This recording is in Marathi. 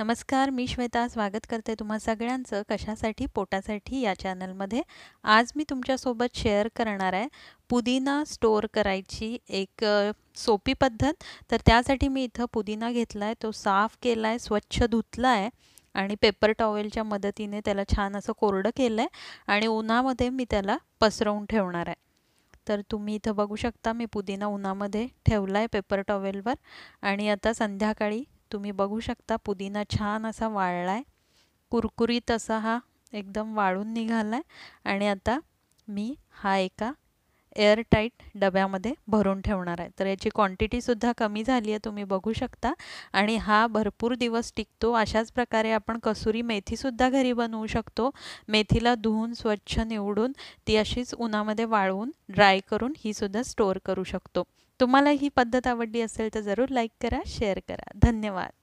नमस्कार मी श्वेता स्वागत करते तुम्हा सगळ्यांचं कशासाठी पोटासाठी या चॅनलमध्ये आज मी तुमच्यासोबत शेअर करणार आहे पुदिना स्टोअर करायची एक सोपी पद्धत तर त्यासाठी मी इथं पुदिना घेतला आहे तो साफ केला आहे स्वच्छ धुतला आहे आणि पेपर टॉवेलच्या मदतीने त्याला छान असं कोरडं केलं आहे आणि उन्हामध्ये मी त्याला पसरवून ठेवणार आहे तर तुम्ही इथं बघू शकता मी पुदिना उन्हामध्ये ठेवला आहे पेपर टॉवेलवर आणि आता संध्याकाळी तुम्ही बघू शकता पुदिना छान असा वाळला कुरकुरीत असा हा एकदम वाळून निघाला आहे आणि आता मी हा एका एअरटाईट डब्यामध्ये भरून ठेवणार आहे तर याची क्वांटिटीसुद्धा कमी झाली आहे तुम्ही बघू शकता आणि हा भरपूर दिवस टिकतो अशाच प्रकारे आपण कसुरी मेथीसुद्धा घरी बनवू शकतो मेथीला धुवून स्वच्छ निवडून ती अशीच उन्हामध्ये वाळवून ड्राय करून हीसुद्धा स्टोअर करू शकतो तुम्हाला ही पद्धत आवडली असेल तर जरूर लाईक करा शेअर करा धन्यवाद